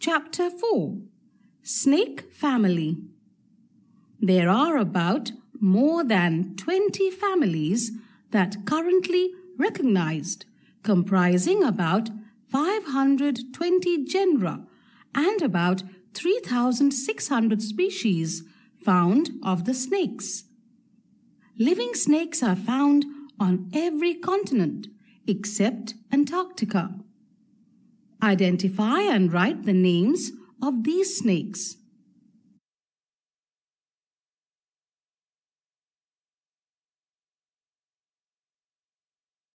Chapter 4 Snake Family There are about more than 20 families that currently recognized, comprising about 520 genera and about 3,600 species found of the snakes. Living snakes are found on every continent except Antarctica. Identify and write the names of these snakes.